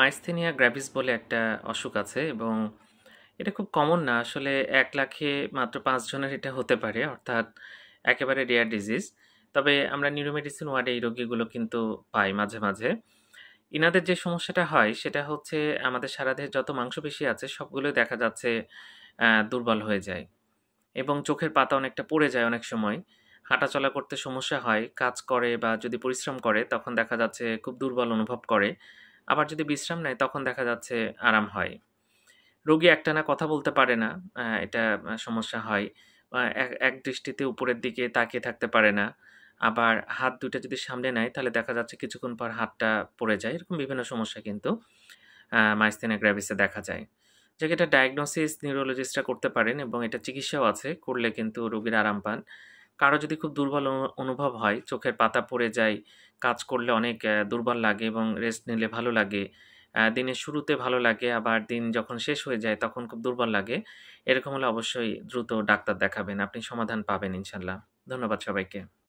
মাইস্থেনিয়া গ্র্যাভিস বলে একটা অসুখ আছে এবং এটা খুব কমন না আসলে এক লাখে মাত্র পাঁচজনের এটা হতে পারে অর্থাৎ একেবারে রেয়ার ডিজিজ তবে আমরা নিউরোমেডিসিন ওয়ার্ডে এই রোগীগুলো কিন্তু পাই মাঝে মাঝে ইনাদের যে সমস্যাটা হয় সেটা হচ্ছে আমাদের সারা দেহে যত মাংসপেশি আছে সবগুলো দেখা যাচ্ছে দুর্বল হয়ে যায় এবং চোখের পাতা অনেকটা পড়ে যায় অনেক সময় হাঁটাচলা করতে সমস্যা হয় কাজ করে বা যদি পরিশ্রম করে তখন দেখা যাচ্ছে খুব দুর্বল অনুভব করে আবার যদি বিশ্রাম নেয় তখন দেখা যাচ্ছে আরাম হয় রোগী একটানা কথা বলতে পারে না এটা সমস্যা হয় এক দৃষ্টিতে উপরের দিকে তাকিয়ে থাকতে পারে না আবার হাত দুইটা যদি সামনে নেয় তাহলে দেখা যাচ্ছে কিছুক্ষণ পর হাতটা পড়ে যায় এরকম বিভিন্ন সমস্যা কিন্তু মাইস্থেনা গ্র্যাভিসে দেখা যায় যে এটা ডায়াগনোসিস নিউরোলজিস্টরা করতে পারেন এবং এটা চিকিৎসাও আছে করলে কিন্তু রোগীর আরাম পান কারো যদি খুব দুর্বল অনুভব হয় চোখের পাতা পড়ে যায় কাজ করলে অনেক দুর্বল লাগে এবং রেস্ট নিলে ভালো লাগে দিনের শুরুতে ভালো লাগে আবার দিন যখন শেষ হয়ে যায় তখন খুব দুর্বল লাগে এরকম হলে অবশ্যই দ্রুত ডাক্তার দেখাবেন আপনি সমাধান পাবেন ইনশাল্লাহ ধন্যবাদ সবাইকে